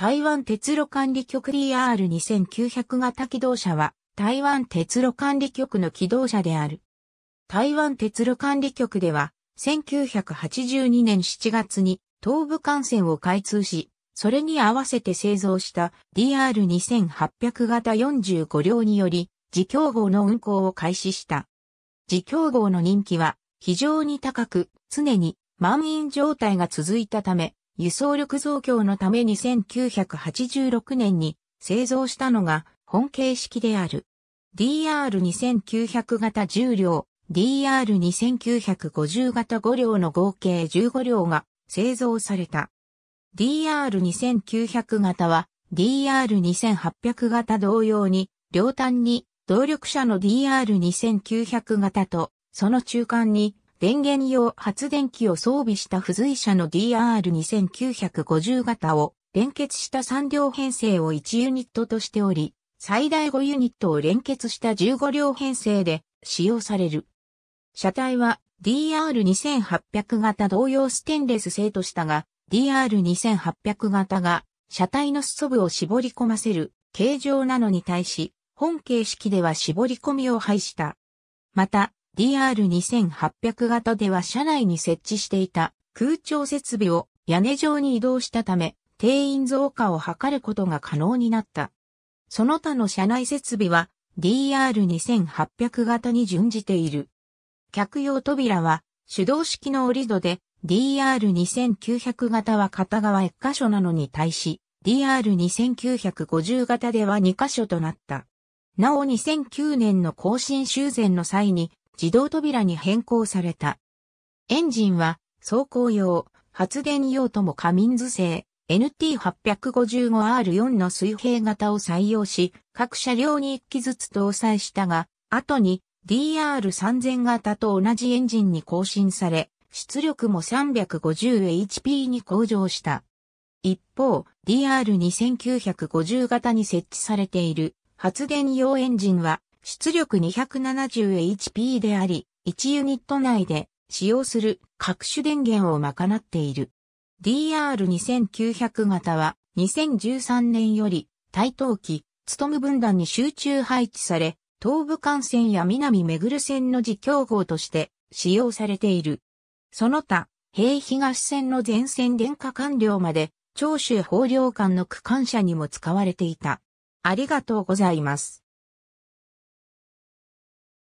台湾鉄路管理局 DR2900 型機動車は、台湾鉄路管理局の機動車である。台湾鉄路管理局では、1982年7月に東部幹線を開通し、それに合わせて製造した DR2800 型45両により、自供号の運行を開始した。自供号の人気は非常に高く、常に満員状態が続いたため、輸送力増強のために1986年に製造したのが本形式である。DR2900 型10両、DR2950 型5両の合計15両が製造された。DR2900 型は DR2800 型同様に両端に動力車の DR2900 型とその中間に電源用発電機を装備した付随車の DR2950 型を連結した3両編成を1ユニットとしており、最大5ユニットを連結した15両編成で使用される。車体は DR2800 型同様ステンレス製としたが、DR2800 型が車体の裾部を絞り込ませる形状なのに対し、本形式では絞り込みを排した。また、DR2800 型では車内に設置していた空調設備を屋根上に移動したため、定員増加を図ることが可能になった。その他の車内設備は DR2800 型に準じている。客用扉は手動式の折り戸で DR2900 型は片側1箇所なのに対し DR2950 型では2箇所となった。なお2009年の更新修繕の際に自動扉に変更された。エンジンは走行用、発電用とも過民図製 NT855R4 の水平型を採用し、各車両に1機ずつ搭載したが、後に DR3000 型と同じエンジンに更新され、出力も 350HP に向上した。一方、DR2950 型に設置されている発電用エンジンは出力 270HP であり、1ユニット内で使用する各種電源を賄っている。DR2900 型は2013年より台東機、務分断に集中配置され、東部幹線や南目る線の自競合として使用されている。その他、平東線の全線電化完了まで、長州法領間の区間車にも使われていた。ありがとうございます。